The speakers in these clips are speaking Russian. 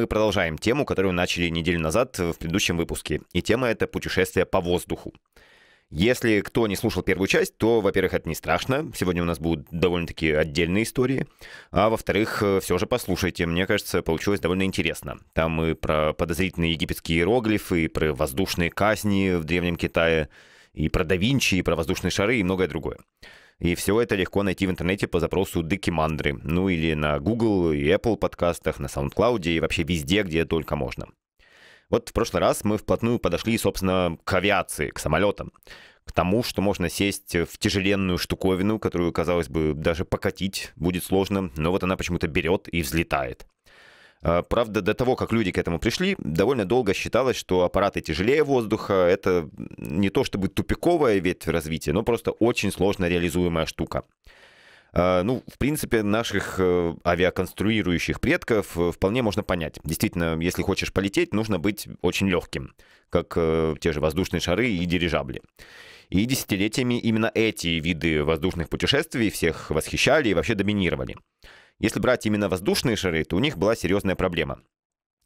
Мы продолжаем тему, которую начали неделю назад в предыдущем выпуске. И тема это путешествие по воздуху. Если кто не слушал первую часть, то, во-первых, это не страшно. Сегодня у нас будут довольно-таки отдельные истории. А во-вторых, все же послушайте. Мне кажется, получилось довольно интересно. Там и про подозрительные египетские иероглифы, и про воздушные казни в Древнем Китае, и про да Винчи, и про воздушные шары, и многое другое. И все это легко найти в интернете по запросу Декимандры. Ну или на Google и Apple подкастах, на SoundCloud и вообще везде, где только можно. Вот в прошлый раз мы вплотную подошли, собственно, к авиации, к самолетам. К тому, что можно сесть в тяжеленную штуковину, которую, казалось бы, даже покатить будет сложно, но вот она почему-то берет и взлетает. Э, правда, до того, как люди к этому пришли, довольно долго считалось, что аппараты тяжелее воздуха. Это не то чтобы тупиковая ветвь развития, но просто очень сложно реализуемая штука. Э, ну, в принципе, наших э, авиаконструирующих предков вполне можно понять. Действительно, если хочешь полететь, нужно быть очень легким, как те же воздушные шары и дирижабли. И десятилетиями именно эти виды воздушных путешествий всех восхищали и вообще доминировали. Если брать именно воздушные шары, то у них была серьезная проблема.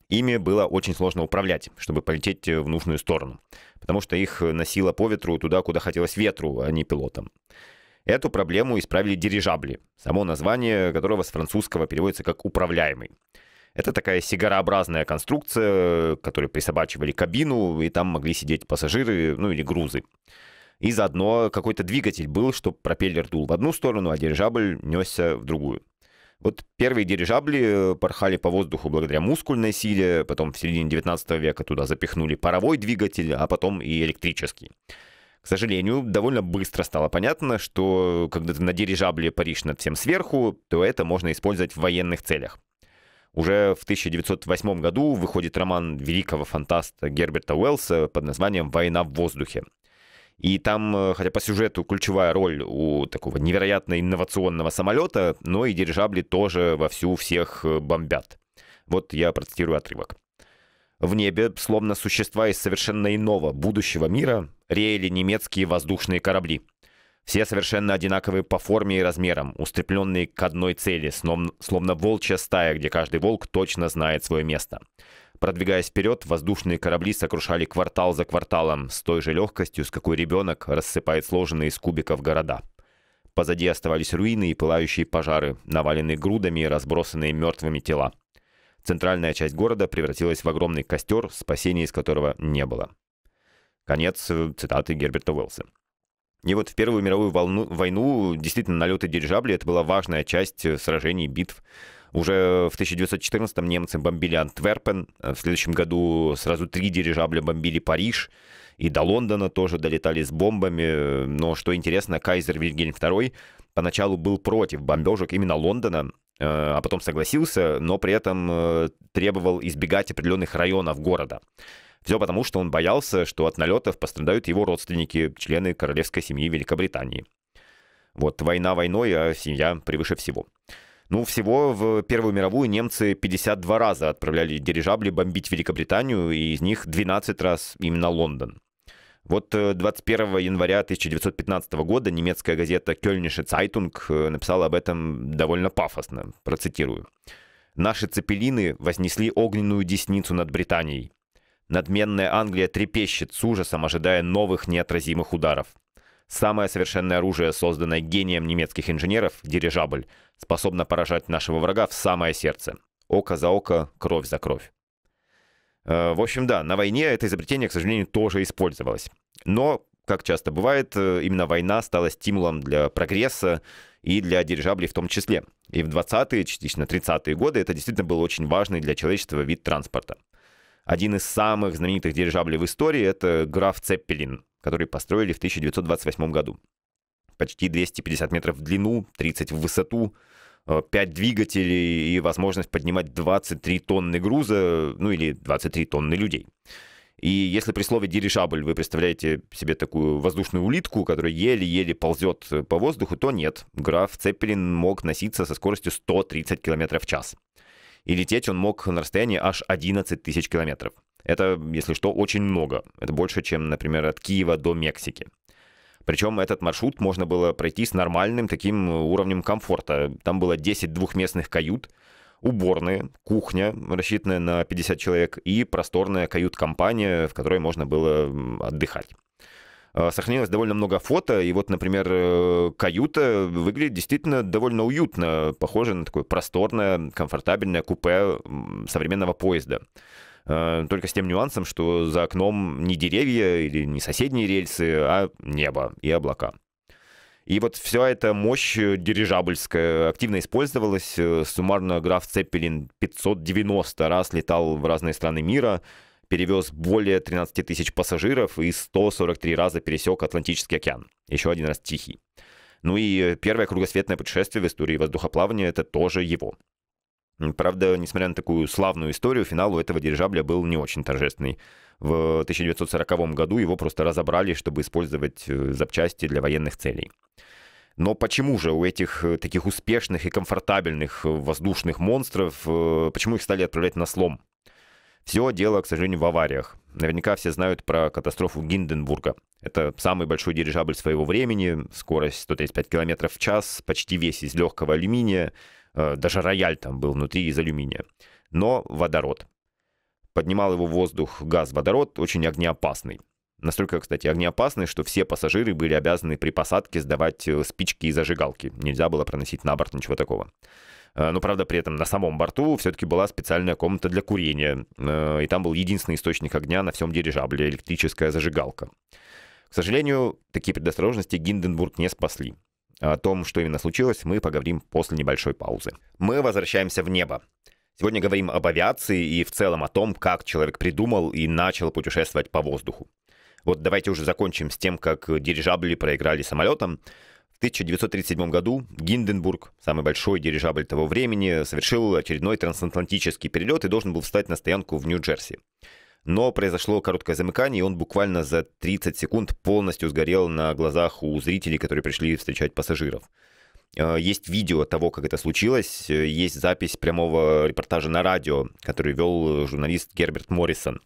Ими было очень сложно управлять, чтобы полететь э, в нужную сторону, потому что их э, носило по ветру туда, куда хотелось ветру, а не пилотам. Эту проблему исправили дирижабли, само название которого с французского переводится как «управляемый». Это такая сигарообразная конструкция, которой присобачивали кабину, и там могли сидеть пассажиры, ну или грузы. И заодно какой-то двигатель был, чтобы пропеллер дул в одну сторону, а дирижабль несся в другую. Вот первые дирижабли э, порхали по воздуху благодаря мускульной силе, потом в середине 19 века туда запихнули паровой двигатель, а потом и электрический. К сожалению, довольно быстро стало понятно, что когда ты на дирижабле паришь над всем сверху, то это можно использовать в военных целях. Уже в 1908 году выходит роман великого фантаста Герберта Уэллса под названием «Война в воздухе». И там, э, хотя по сюжету ключевая роль у такого невероятно инновационного самолета, но и дирижабли тоже вовсю всех э, бомбят. Вот я процитирую отрывок. В небе, словно существа из совершенно иного будущего мира, реяли немецкие воздушные корабли. Все совершенно одинаковые по форме и размерам, устремленные к одной цели, словно волчья стая, где каждый волк точно знает свое место. Продвигаясь вперед, воздушные корабли сокрушали квартал за кварталом с той же легкостью, с какой ребенок рассыпает сложенные из кубиков города. Позади оставались руины и пылающие пожары, наваленные грудами и разбросанные мертвыми тела. Центральная часть города превратилась в огромный костер, спасения из которого не было. Конец э, цитаты Герберта Уэллса. И вот в Первую мировую волну, войну действительно налеты дирижаблей это была важная часть э, сражений, битв. Уже в 1914-м немцы бомбили Антверпен, э, в следующем году сразу три дирижабля бомбили Париж, и до Лондона тоже долетали с бомбами. Но что интересно, кайзер Вильгельм II поначалу был против бомбежек именно Лондона, э, а потом согласился, но при этом э, требовал избегать определенных районов города. Все потому, что он боялся, что от налетов пострадают его родственники, члены королевской семьи Великобритании. Вот война войной, а семья превыше всего. Ну, всего в Первую мировую немцы 52 раза отправляли дирижабли бомбить Великобританию, и из них 12 раз именно Лондон. Вот 21 э, января 1915 года немецкая газета «Кёльнише Цайтунг» э, написала об этом довольно пафосно, процитирую. «Наши цепелины вознесли огненную десницу над Британией. Надменная Англия трепещет с ужасом, ожидая новых неотразимых ударов. Самое совершенное оружие, созданное гением немецких инженеров, дирижабль, способно поражать нашего врага в самое сердце. Око за око, кровь за кровь. Э, в общем, да, на войне это изобретение, к сожалению, тоже использовалось. Но, как часто бывает, э, именно война стала стимулом для прогресса и для дирижаблей в том числе. И в 20-е, частично 30-е годы это действительно был очень важный для человечества вид транспорта. Один из самых знаменитых дирижаблей в истории — это граф Цеппелин, который построили в 1928 году. Почти 250 метров в длину, 30 в высоту, 5 э, двигателей и возможность поднимать 23 тонны груза, ну или 23 тонны людей. И если при слове «дирижабль» вы представляете себе такую воздушную улитку, которая еле-еле ползет по воздуху, то нет. Граф Цеппелин мог носиться со скоростью 130 км в час. И лететь он мог на расстоянии аж 11 тысяч километров. Это, если что, очень много. Это больше, чем, например, от Киева до Мексики. Причем этот маршрут можно было пройти с нормальным таким уровнем комфорта. Там было 10 двухместных кают, уборные, кухня, рассчитанная на 50 человек, и просторная кают-компания, в которой можно было отдыхать. А, сохранилось довольно много фото, и вот, например, э, каюта выглядит действительно довольно уютно, похоже на такое просторное, комфортабельное купе современного поезда. Э, только с тем нюансом, что за окном не деревья или не соседние рельсы, а небо и облака. И вот вся эта мощь э, дирижабльская активно использовалась. Э, суммарно граф Цеппелин 590 раз летал в разные страны мира, перевез более 13 тысяч пассажиров и 143 раза пересек Атлантический океан. Еще один раз Тихий. Ну и первое кругосветное путешествие в истории воздухоплавания — это тоже его. Правда, несмотря на такую славную историю, финал у этого дирижабля был не очень торжественный. В 1940 году его просто разобрали, чтобы использовать э, запчасти для военных целей. Но почему же у этих э, таких успешных и комфортабельных э, воздушных монстров, почему их стали отправлять на слом? Все дело, к сожалению, в авариях. Наверняка все знают про катастрофу Гинденбурга. Это самый большой дирижабль своего времени, скорость 135 км в час, почти весь из легкого алюминия, Э, даже рояль там был внутри из алюминия. Но водород. Поднимал его в воздух газ водород, очень огнеопасный. Настолько, кстати, огнеопасный, что все пассажиры были обязаны при посадке сдавать э, спички и зажигалки. Нельзя было проносить на борт ничего такого. Э, но, правда, при этом на самом борту все-таки была специальная комната для курения. И там был единственный источник огня на всем дирижабле – электрическая зажигалка. К сожалению, такие предосторожности Гинденбург не спасли. О том, что именно случилось, мы поговорим после небольшой паузы. Мы возвращаемся в небо. Сегодня говорим об авиации и в целом о том, как человек придумал и начал путешествовать по воздуху. Вот давайте уже закончим с тем, как дирижабли проиграли самолетам. В 1937 году Гинденбург, самый большой дирижабль того времени, совершил очередной трансатлантический перелет и должен был встать на стоянку в Нью-Джерси но произошло короткое замыкание, и он буквально за 30 секунд полностью сгорел на глазах у зрителей, которые пришли встречать пассажиров. Э, есть видео того, как это случилось, э, есть запись прямого репортажа на радио, который вел э, журналист Герберт Моррисон.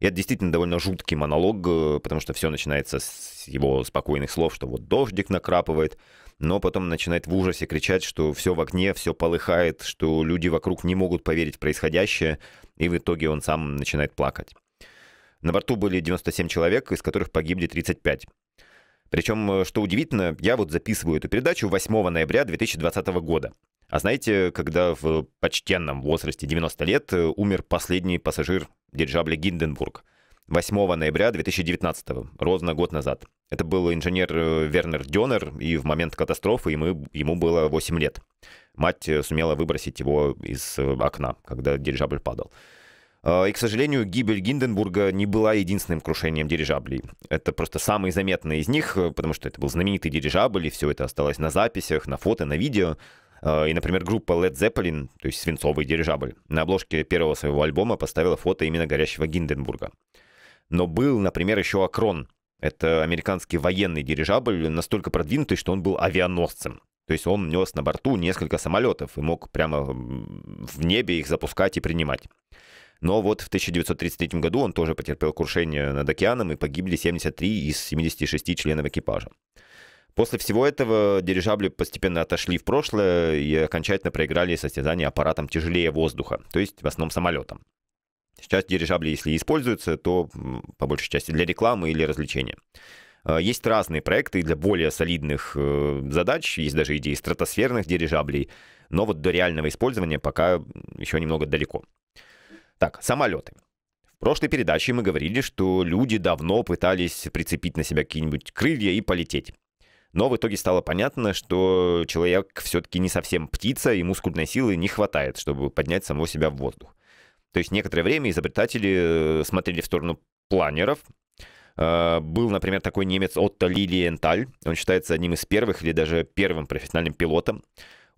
И это действительно довольно жуткий монолог, потому что все начинается с его спокойных слов, что вот дождик накрапывает, но потом начинает в ужасе кричать, что все в огне, все полыхает, что люди вокруг не могут поверить в происходящее, и в итоге он сам начинает плакать. На борту были 97 человек, из которых погибли 35. Причем, э, что удивительно, я вот записываю эту передачу 8 ноября 2020 года. А знаете, когда в почтенном возрасте 90 лет э, умер последний пассажир дирижабля Гинденбург? 8 ноября 2019, ровно год назад. Это был инженер э, Вернер Дёнер, и в момент катастрофы ему, ему было 8 лет. Мать сумела выбросить его из окна, когда дирижабль падал. А, и, к сожалению, гибель Гинденбурга не была единственным крушением дирижаблей. Это просто самый заметный из них, потому что это был знаменитый дирижабль, и все это осталось на записях, на фото, на видео. А, и, например, группа Led Zeppelin, то есть свинцовый дирижабль, на обложке первого своего альбома поставила фото именно горящего Гинденбурга. Но был, например, еще Акрон. Это американский военный дирижабль, настолько продвинутый, что он был авианосцем. То есть он нес на борту несколько самолетов и мог прямо в небе их запускать и принимать. Но вот в 1933 году он тоже потерпел крушение над океаном и погибли 73 из 76 членов экипажа. После всего этого дирижабли постепенно отошли в прошлое и окончательно проиграли состязание аппаратом тяжелее воздуха, то есть в основном самолетом. Сейчас дирижабли, если используются, то по большей части для рекламы или развлечения. А, есть разные проекты для более солидных э, задач, есть даже идеи стратосферных дирижаблей, но вот до реального использования пока еще немного далеко. Так, самолеты. В прошлой передаче мы говорили, что люди давно пытались прицепить на себя какие-нибудь крылья и полететь. Но в итоге стало понятно, что человек все-таки не совсем птица, и мускульной силы не хватает, чтобы поднять самого себя в воздух. То есть некоторое время изобретатели э, смотрели в сторону планеров. Э, был, например, такой немец Отто Лилиенталь. Он считается одним из первых или даже первым профессиональным пилотом.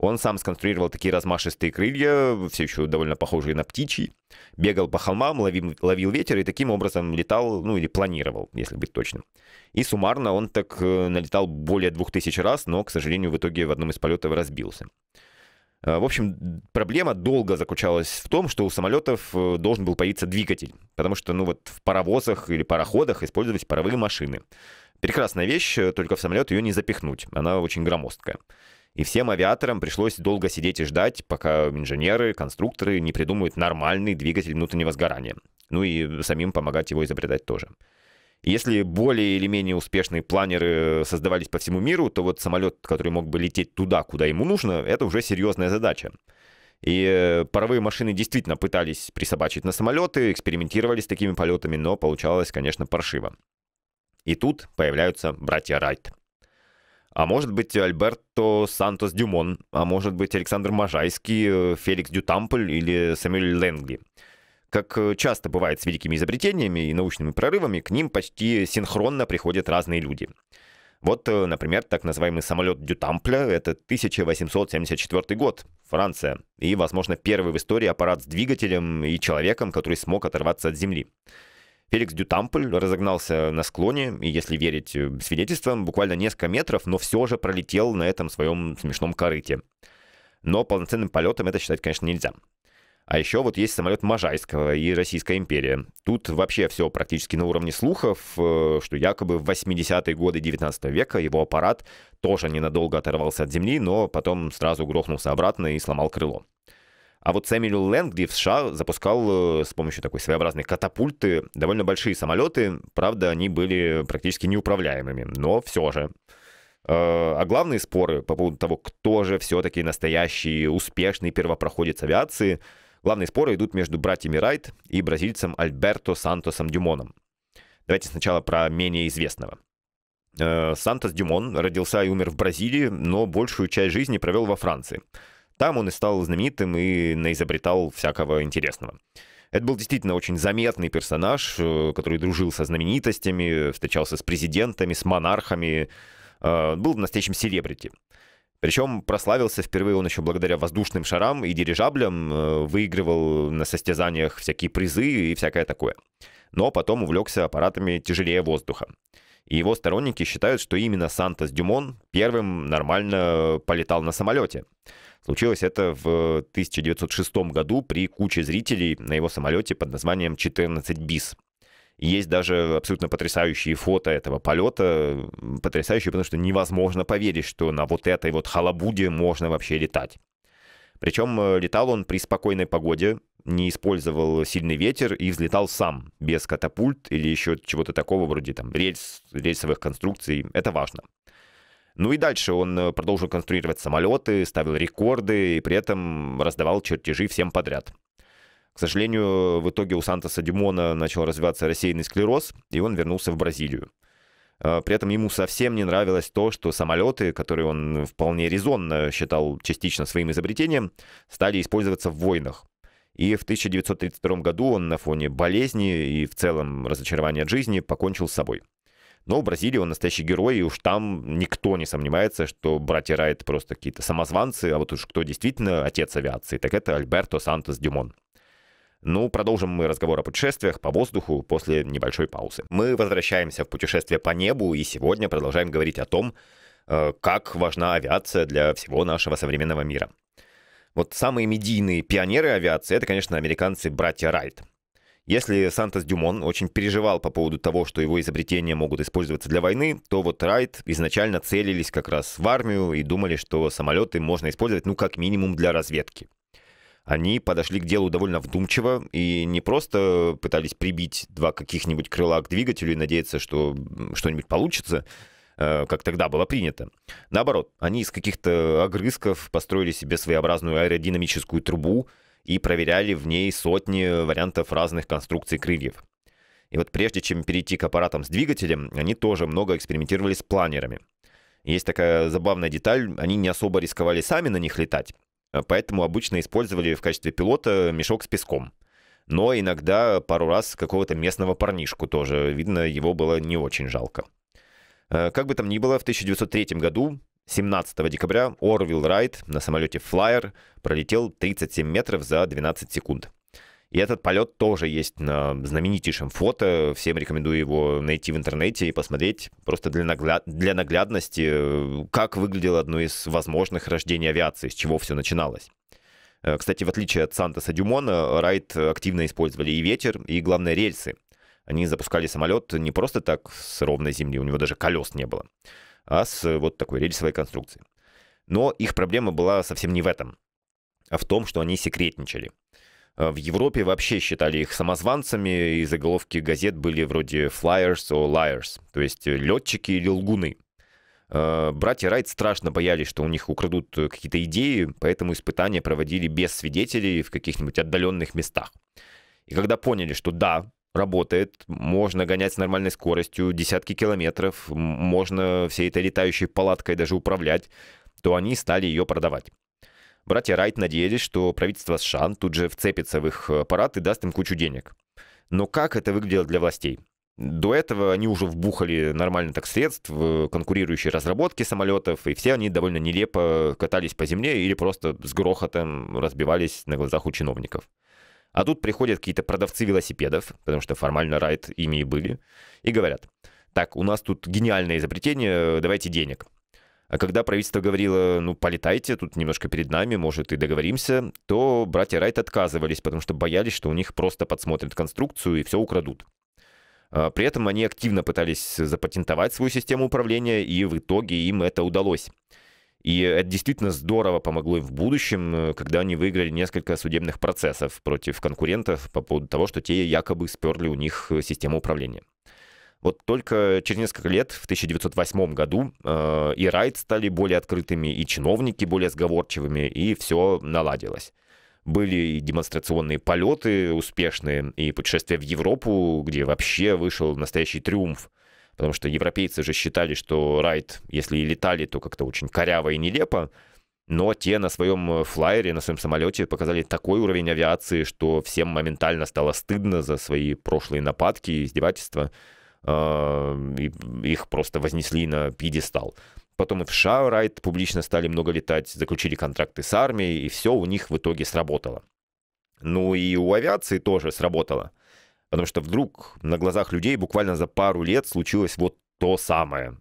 Он сам сконструировал такие размашистые крылья, все еще довольно похожие на птичьи, бегал по холмам, ловил, ловил ветер и таким образом летал, ну или планировал, если быть точным. И суммарно он так э, налетал более двух тысяч раз, но, к сожалению, в итоге в одном из полетов разбился. Э, в общем, проблема долго заключалась в том, что у самолетов э, должен был появиться двигатель, потому что, ну вот, в паровозах или пароходах использовались паровые машины. Прекрасная вещь, только в самолет ее не запихнуть, она очень громоздкая. И всем авиаторам пришлось долго сидеть и ждать, пока инженеры, конструкторы не придумают нормальный двигатель внутреннего сгорания. Ну и самим помогать его изобретать тоже. Если более или менее успешные планеры создавались по всему миру, то вот самолет, который мог бы лететь туда, куда ему нужно, это уже серьезная задача. И э, паровые машины действительно пытались присобачить на самолеты, экспериментировали с такими полетами, но получалось, конечно, паршиво. И тут появляются братья Райт. А может быть, э, Альберто Сантос Дюмон, а может быть, Александр Можайский, э, Феликс Дютампль или Сэмюэль Ленгли. Как э, часто бывает с великими изобретениями и научными прорывами, к ним почти синхронно приходят разные люди. Вот, например, так называемый самолет Дютампля — это 1874 год, Франция, и, возможно, первый в истории аппарат с двигателем и человеком, который смог оторваться от Земли. Феликс Дютамполь разогнался на склоне, и если верить э, свидетельствам, буквально несколько метров, но все же пролетел на этом своем смешном корыте. Но полноценным полетом это считать, конечно, нельзя. А еще вот есть самолет Можайского и Российская империя. Тут вообще все практически на уровне слухов, э, что якобы в 80-е годы 19 века его аппарат тоже ненадолго оторвался от земли, но потом сразу грохнулся обратно и сломал крыло. А вот Сэмюэл Лэнгли в США запускал э, с помощью такой своеобразной катапульты довольно большие самолеты. Правда, они были практически неуправляемыми, но все же. Э, а главные споры по поводу того, кто же все-таки настоящий успешный первопроходец авиации, главные споры идут между братьями Райт и бразильцем Альберто Сантосом Дюмоном. Давайте сначала про менее известного. Э, Сантос Дюмон родился и умер в Бразилии, но большую часть жизни провел во Франции – там он и стал знаменитым и наизобретал всякого интересного. Это был действительно очень заметный персонаж, э, который дружил со знаменитостями, встречался с президентами, с монархами, э, был настоящим селебрити. Причем прославился впервые он еще благодаря воздушным шарам и дирижаблям, э, выигрывал на состязаниях всякие призы и всякое такое. Но потом увлекся аппаратами тяжелее воздуха. И его сторонники считают, что именно Сантос Дюмон первым нормально полетал на самолете. Случилось это в 1906 году при куче зрителей на его самолете под названием «14 бис». Есть даже абсолютно потрясающие фото этого полета, потрясающие, потому что невозможно поверить, что на вот этой вот халабуде можно вообще летать. Причем э, летал он при спокойной погоде, не использовал сильный ветер и взлетал сам, без катапульт или еще чего-то такого вроде там рельс, рельсовых конструкций. Это важно. Ну и дальше он э, продолжил конструировать самолеты, ставил рекорды и при этом раздавал чертежи всем подряд. К сожалению, в итоге у Сантоса Димона начал развиваться рассеянный склероз, и он вернулся в Бразилию. Э, при этом ему совсем не нравилось то, что самолеты, которые он вполне резонно считал частично своим изобретением, стали использоваться в войнах. И в 1932 году он на фоне болезни и в целом разочарования от жизни покончил с собой. Но в Бразилии он настоящий герой, и уж там никто не сомневается, что братья Райт просто какие-то самозванцы, а вот уж кто действительно отец авиации, так это Альберто Сантос Дюмон. Ну, продолжим мы разговор о путешествиях по воздуху после небольшой паузы. Мы возвращаемся в путешествие по небу и сегодня продолжаем говорить о том, э, как важна авиация для всего нашего современного мира. Вот самые медийные пионеры авиации это, конечно, американцы братья Райт. Если Сантос Дюмон очень переживал по поводу того, что его изобретения могут использоваться для войны, то вот Райт изначально целились как раз в армию и думали, что самолеты можно использовать ну как минимум для разведки. Они подошли к делу довольно вдумчиво и не просто пытались прибить два каких-нибудь крыла к двигателю и надеяться, что что-нибудь получится, э, как тогда было принято. Наоборот, они из каких-то огрызков построили себе своеобразную аэродинамическую трубу, и проверяли в ней сотни вариантов разных конструкций крыльев. И вот прежде чем перейти к аппаратам с двигателем, они тоже много экспериментировали с планерами. Есть такая забавная деталь, они не особо рисковали сами на них летать, а поэтому обычно использовали в качестве пилота мешок с песком. Но иногда пару раз какого-то местного парнишку тоже, видно, его было не очень жалко. Э, как бы там ни было, в 1903 году 17 декабря Орвилл Райт на самолете Flyer пролетел 37 метров за 12 секунд. И этот полет тоже есть на знаменитейшем фото. Всем рекомендую его найти в интернете и посмотреть просто для, нагля... для наглядности, как выглядело одно из возможных рождений авиации, с чего все начиналось. Э, кстати, в отличие от Сантоса Дюмона, Райт активно использовали и ветер, и, главное, рельсы. Они запускали самолет не просто так с ровной земли, у него даже колес не было а с э, вот такой рельсовой конструкцией. Но их проблема была совсем не в этом, а в том, что они секретничали. Э, в Европе вообще считали их самозванцами, и заголовки газет были вроде «flyers» or «liars», то есть «летчики» или «лгуны». Э, братья Райт страшно боялись, что у них украдут какие-то идеи, поэтому испытания проводили без свидетелей в каких-нибудь отдаленных местах. И когда поняли, что да, работает, можно гонять с нормальной скоростью десятки километров, можно всей этой летающей палаткой даже управлять, то они стали ее продавать. Братья Райт надеялись, что правительство США тут же вцепится в их аппарат и даст им кучу денег. Но как это выглядело для властей? До этого они уже вбухали нормально так средств э, конкурирующие разработки самолетов, и все они довольно нелепо катались по земле или просто с грохотом разбивались на глазах у чиновников. А тут приходят какие-то продавцы велосипедов, потому что формально райд ими и были, и говорят, так, у нас тут гениальное изобретение, давайте денег. А когда правительство говорило, ну, полетайте, тут немножко перед нами, может, и договоримся, то братья Райт отказывались, потому что боялись, что у них просто подсмотрят конструкцию и все украдут. А при этом они активно пытались запатентовать свою систему управления, и в итоге им это удалось. И это действительно здорово помогло им в будущем, э, когда они выиграли несколько судебных процессов против конкурентов по поводу того, что те якобы сперли у них э, систему управления. Вот только через несколько лет, в 1908 году, э, и райд стали более открытыми, и чиновники более сговорчивыми, и все наладилось. Были и демонстрационные полеты успешные, и путешествия в Европу, где вообще вышел настоящий триумф потому что европейцы же считали, что Райт, если и летали, то как-то очень коряво и нелепо, но те на своем э, флайере, на своем самолете показали такой уровень авиации, что всем моментально стало стыдно за свои прошлые нападки и издевательства. А, и их просто вознесли на пьедестал. Потом и в США Райт публично стали много летать, заключили контракты с армией, и все у них в итоге сработало. Ну и у авиации тоже сработало. Потому что вдруг на глазах людей буквально за пару лет случилось вот то самое.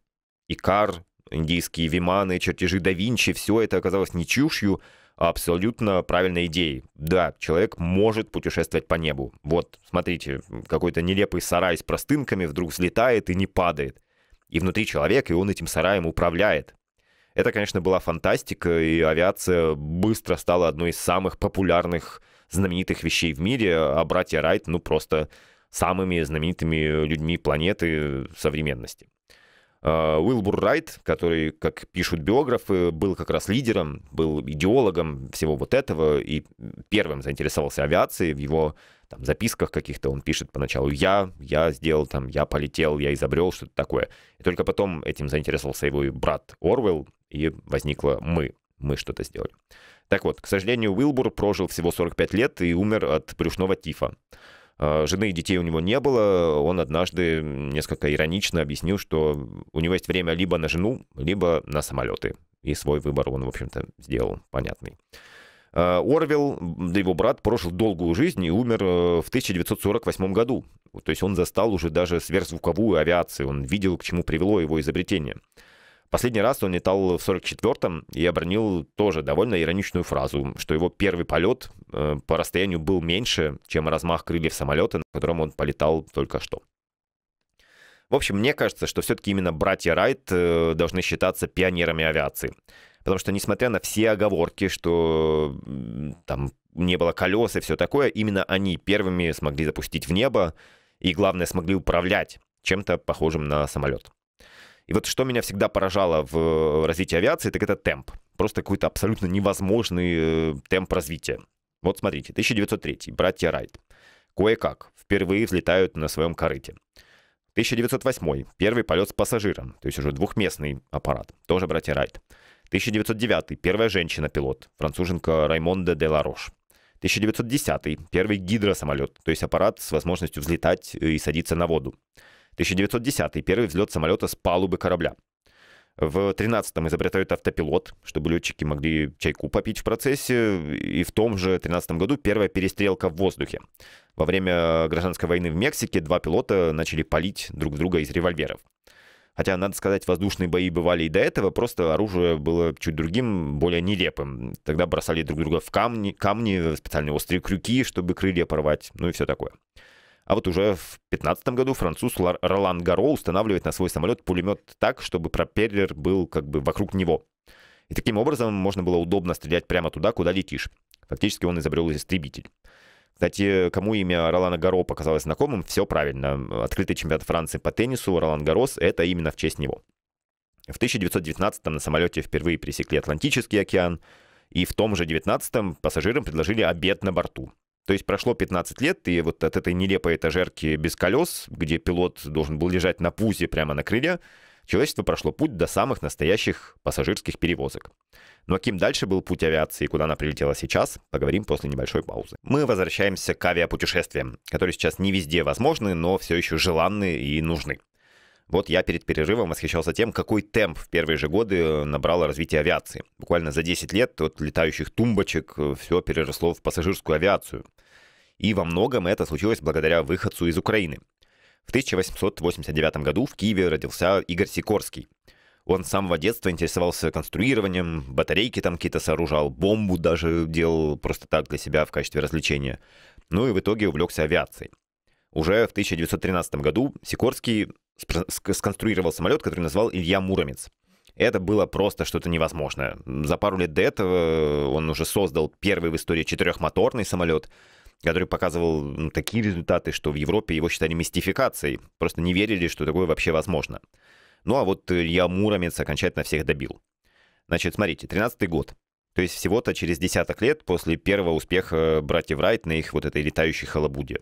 Икар, индийские виманы, чертежи да Винчи, все это оказалось не чушью, а абсолютно правильной идеей. Да, человек может путешествовать по небу. Вот, смотрите, какой-то нелепый сарай с простынками вдруг взлетает и не падает. И внутри человек, и он этим сараем управляет. Это, конечно, была фантастика, и авиация быстро стала одной из самых популярных знаменитых вещей в мире, а братья Райт, ну, просто самыми знаменитыми людьми планеты современности. А, Уилбур Райт, который, как пишут биографы, был как раз лидером, был идеологом всего вот этого и первым заинтересовался авиацией. В его там, записках каких-то он пишет поначалу «я», «я сделал», там, «я полетел», «я изобрел», что-то такое. И только потом этим заинтересовался его брат Орвел, и возникло «мы» мы что-то сделали. Так вот, к сожалению, Уилбур прожил всего 45 лет и умер от брюшного тифа. А, жены и детей у него не было. Он однажды несколько иронично объяснил, что у него есть время либо на жену, либо на самолеты. И свой выбор он, в общем-то, сделал понятный. А, Орвел, да его брат, прожил долгую жизнь и умер э, в 1948 году. То есть он застал уже даже сверхзвуковую авиацию. Он видел, к чему привело его изобретение. Последний раз он летал в 44-м и обронил тоже довольно ироничную фразу, что его первый полет э, по расстоянию был меньше, чем размах крыльев самолета, на котором он полетал только что. В общем, мне кажется, что все-таки именно братья Райт э, должны считаться пионерами авиации. Потому что, несмотря на все оговорки, что там не было колес и все такое, именно они первыми смогли запустить в небо и, главное, смогли управлять чем-то похожим на самолет. И вот что меня всегда поражало в э, развитии авиации, так это темп. Просто какой-то абсолютно невозможный э, темп развития. Вот смотрите, 1903, братья Райт. Кое-как, впервые взлетают на своем корыте. 1908, первый полет с пассажиром, то есть уже двухместный аппарат, тоже братья Райт. 1909, первая женщина-пилот, француженка Раймонда де Ларош. 1910, первый гидросамолет, то есть аппарат с возможностью взлетать э, и садиться на воду. 1910 первый взлет самолета с палубы корабля. В 13-м изобретают автопилот, чтобы летчики могли чайку попить в процессе. И в том же 13-м году первая перестрелка в воздухе. Во время гражданской войны в Мексике два пилота начали палить друг друга из револьверов. Хотя, надо сказать, воздушные бои бывали и до этого, просто оружие было чуть другим, более нелепым. Тогда бросали друг друга в камни, камни специальные острые крюки, чтобы крылья порвать, ну и все такое. А вот уже в 2015 году француз Ролан Гаро устанавливает на свой самолет пулемет так, чтобы пропеллер был как бы вокруг него. И таким образом можно было удобно стрелять прямо туда, куда летишь. Фактически он изобрел истребитель. Кстати, кому имя Ролана Гаро показалось знакомым, все правильно. Открытый чемпионат Франции по теннису Ролан Гарос — это именно в честь него. В 1919-м на самолете впервые пересекли Атлантический океан, и в том же 19-м пассажирам предложили обед на борту. То есть прошло 15 лет, и вот от этой нелепой этажерки без колес, где пилот должен был лежать на пузе прямо на крыле, человечество прошло путь до самых настоящих пассажирских перевозок. Но ну, а каким дальше был путь авиации, куда она прилетела сейчас, поговорим после небольшой паузы. Мы возвращаемся к авиапутешествиям, которые сейчас не везде возможны, но все еще желанны и нужны. Вот я перед перерывом восхищался тем, какой темп в первые же годы э, набрало развитие авиации. Буквально за 10 лет от летающих тумбочек э, все переросло в пассажирскую авиацию. И во многом это случилось благодаря выходцу из Украины. В 1889 году в Киеве родился Игорь Сикорский. Он с самого детства интересовался конструированием, батарейки там какие-то сооружал, бомбу даже делал просто так для себя в качестве развлечения. Ну и в итоге увлекся авиацией. Уже в 1913 году Сикорский сконструировал самолет, который назвал Илья Муромец. Это было просто что-то невозможное. За пару лет до этого э, он уже создал первый в истории четырехмоторный самолет, который показывал ну, такие результаты, что в Европе его считали мистификацией. Просто не верили, что такое вообще возможно. Ну а вот Илья Муромец окончательно всех добил. Значит, смотрите, 13-й год. То есть всего-то через десяток лет после первого успеха э, братьев Райт на их вот этой летающей халабуде.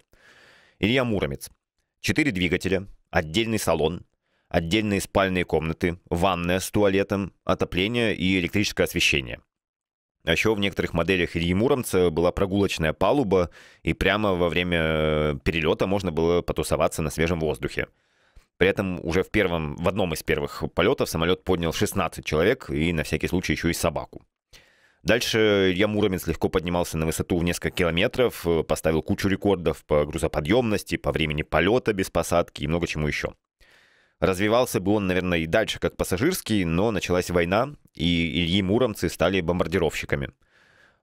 Илья Муромец. Четыре двигателя, отдельный салон, отдельные спальные комнаты, ванная с туалетом, отопление и электрическое освещение. А еще в некоторых моделях Ильи Муромца была прогулочная палуба, и прямо во время э, перелета можно было потусоваться на свежем воздухе. При этом уже в, первом, в одном из первых полетов самолет поднял 16 человек и на всякий случай еще и собаку. Дальше я Муромец легко поднимался на высоту в несколько километров, э, поставил кучу рекордов по грузоподъемности, по времени полета без посадки и много чему еще. Развивался бы он, наверное, и дальше как пассажирский, но началась война, и Ильи Муромцы стали бомбардировщиками.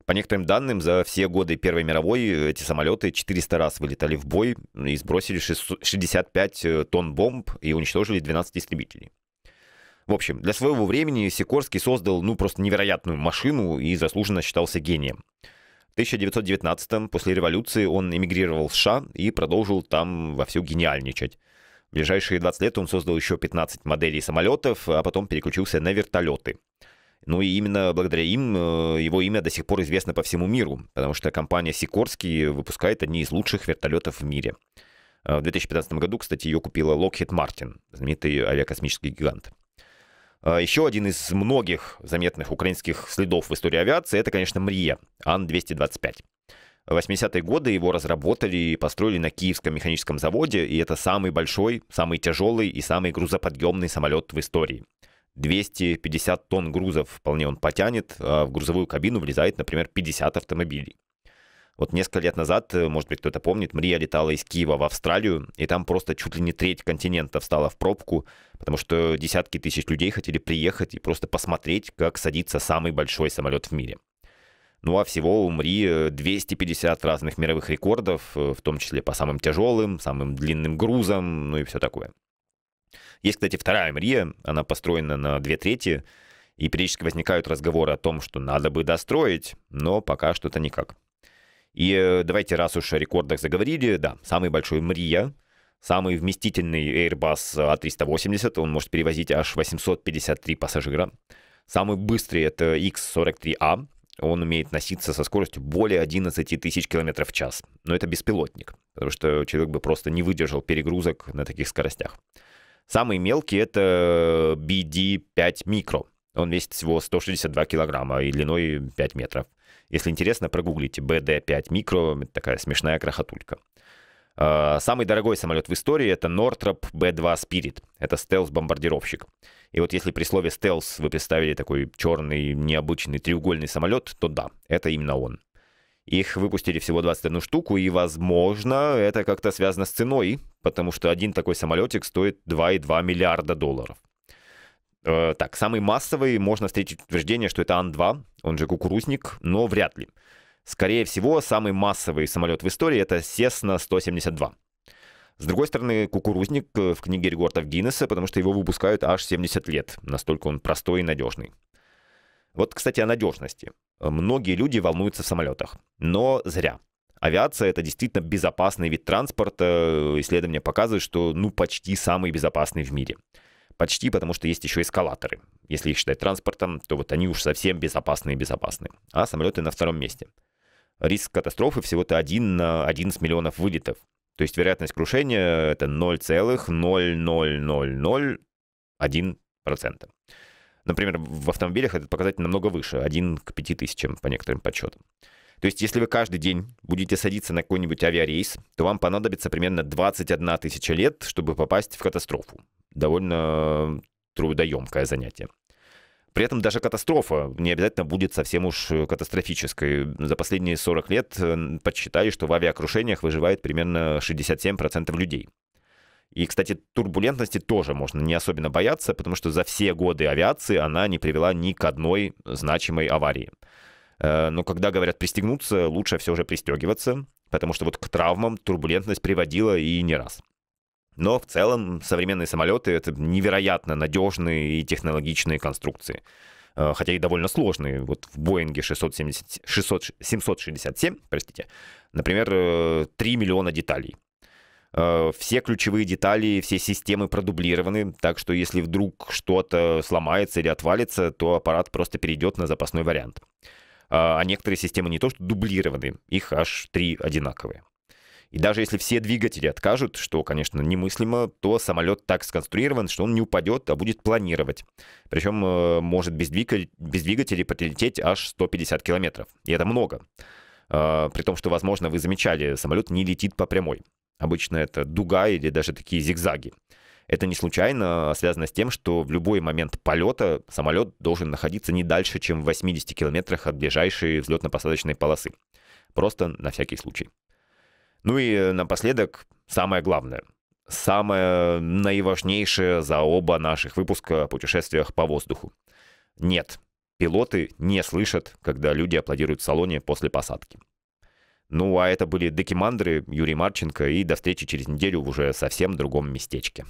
По некоторым данным, за все годы Первой мировой э, эти самолеты 400 раз вылетали в бой и сбросили 65 э, тонн бомб и уничтожили 12 истребителей. В общем, для своего времени Сикорский создал, ну, просто невероятную машину и заслуженно считался гением. В 1919-м, после революции, он эмигрировал в США и продолжил там вовсю гениальничать. В ближайшие 20 лет он создал еще 15 моделей самолетов, а потом переключился на вертолеты. Ну и именно благодаря им э, его имя до сих пор известно по всему миру, потому что компания Сикорский выпускает одни из лучших вертолетов в мире. Э, в 2015 году, кстати, ее купила Lockheed Martin, знаменитый авиакосмический гигант. А, Еще один из многих заметных украинских следов в истории авиации, это, конечно, Мрия, Ан-225. В 80-е годы его разработали и построили на Киевском механическом заводе, и это самый большой, самый тяжелый и самый грузоподъемный самолет в истории. 250 тонн грузов вполне он потянет, а в грузовую кабину влезает, например, 50 автомобилей. Вот несколько лет назад, э, может быть, кто-то помнит, Мрия летала из Киева в Австралию, и там просто чуть ли не треть континента встала в пробку, потому что десятки тысяч людей хотели приехать и просто посмотреть, как садится самый большой самолет в мире. Ну а всего у МРИ 250 э, разных мировых рекордов, э, в том числе по самым тяжелым, самым длинным грузам, ну и все такое. Есть, кстати, вторая МРИ, она построена на две трети, и периодически возникают разговоры о том, что надо бы достроить, но пока что-то никак. И э, давайте, раз уж о рекордах заговорили, да, самый большой Мрия, самый вместительный Airbus A380, а он может перевозить аж 853 пассажира. Самый быстрый это X43A, а, он умеет носиться со скоростью более 11 тысяч километров в час. Но это беспилотник, потому что человек бы просто не выдержал перегрузок на таких скоростях. Самый мелкий это BD-5 Micro. Он весит всего 162 килограмма и длиной 5 метров. Если интересно, прогуглите BD-5 Micro, такая смешная крохотулька. А, самый дорогой самолет в истории это Northrop B-2 Spirit. Это стелс-бомбардировщик. И вот если при слове стелс вы представили такой черный, необычный треугольный самолет, то да, это именно он. Их выпустили всего 21 штуку, и, возможно, это как-то связано с ценой, потому что один такой самолетик стоит 2,2 миллиарда долларов. Э, так, самый массовый можно встретить утверждение, что это Ан-2, он же кукурузник, но вряд ли. Скорее всего, самый массовый самолет в истории это Cessna-172. С другой стороны, кукурузник э, в книге рекордов Гиннесса, потому что его выпускают аж 70 лет. Настолько он простой и надежный. Вот, кстати, о надежности. Многие люди волнуются в самолетах, но зря. Авиация — это действительно безопасный вид транспорта. Исследования показывают, что ну почти самый безопасный в мире. Почти, потому что есть еще эскалаторы. Если их считать транспортом, то вот они уж совсем безопасные и безопасны. А самолеты на втором месте. Риск катастрофы всего-то 1 на 11 миллионов вылетов. То есть вероятность крушения это 0,00001%. Например, в автомобилях этот показатель намного выше, 1 к 5000 по некоторым подсчетам. То есть, если вы каждый день будете садиться на какой-нибудь авиарейс, то вам понадобится примерно 21 тысяча лет, чтобы попасть в катастрофу довольно э, трудоемкое занятие. При этом даже катастрофа не обязательно будет совсем уж э, катастрофической. За последние 40 лет э, подсчитали, что в авиакрушениях выживает примерно 67% людей. И, кстати, турбулентности тоже можно не особенно бояться, потому что за все годы авиации она не привела ни к одной значимой аварии. Но когда говорят пристегнуться, лучше все же пристегиваться, потому что вот к травмам турбулентность приводила и не раз. Но в целом современные самолеты — это невероятно надежные и технологичные конструкции. Э, хотя и довольно сложные. Вот в Боинге 670, 600, 767, простите, например, 3 э, миллиона деталей. Э, все ключевые детали, все системы продублированы, так что если вдруг что-то сломается или отвалится, то аппарат просто перейдет на запасной вариант. А некоторые системы не то что дублированы, их аж три одинаковые. И даже если все двигатели откажут, что, конечно, немыслимо, то самолет так сконструирован, что он не упадет, а будет планировать. Причем э, может без, двигатель, без двигателей подлететь аж 150 километров. И это много. Э, при том, что, возможно, вы замечали, самолет не летит по прямой. Обычно это дуга или даже такие зигзаги. Это не случайно а связано с тем, что в любой момент полета самолет должен находиться не дальше, чем в 80 километрах от ближайшей взлетно-посадочной полосы. Просто на всякий случай. Ну и э, напоследок самое главное. Самое наиважнейшее за оба наших выпуска о путешествиях по воздуху. Нет, пилоты не слышат, когда люди аплодируют в салоне после посадки. Ну а это были Декимандры, Юрий Марченко и до встречи через неделю в уже совсем другом местечке.